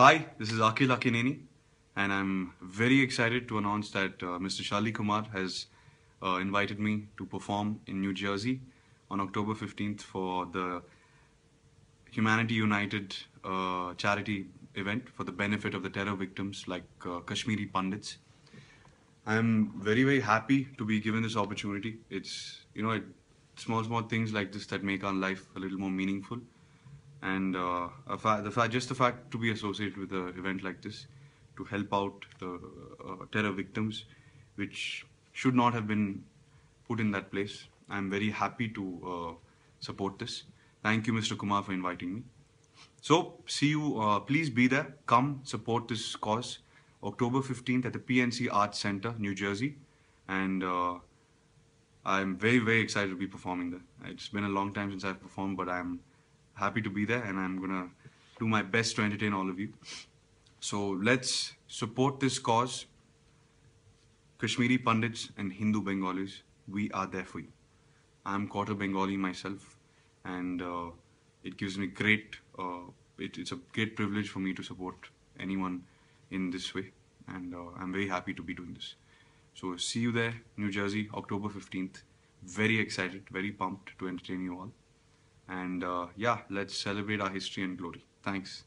Hi, this is Akhil Akineni, and I'm very excited to announce that uh, Mr. Shali Kumar has uh, invited me to perform in New Jersey on October 15th for the Humanity United uh, charity event for the benefit of the terror victims like uh, Kashmiri Pandits. I'm very, very happy to be given this opportunity. It's, you know, it, small, small things like this that make our life a little more meaningful and uh, the just the fact to be associated with an event like this to help out the uh, terror victims, which should not have been put in that place. I'm very happy to uh, support this. Thank you, Mr. Kumar, for inviting me. So, see you. Uh, please be there. Come support this cause. October 15th at the PNC Arts Center, New Jersey. And uh, I'm very, very excited to be performing there. It's been a long time since I've performed, but I'm happy to be there and I'm going to do my best to entertain all of you. So let's support this cause. Kashmiri Pandits and Hindu Bengalis, we are there for you. I'm quarter Bengali myself and uh, it gives me great, uh, it, it's a great privilege for me to support anyone in this way and uh, I'm very happy to be doing this. So see you there, New Jersey, October 15th. Very excited, very pumped to entertain you all. And uh, yeah, let's celebrate our history and glory. Thanks.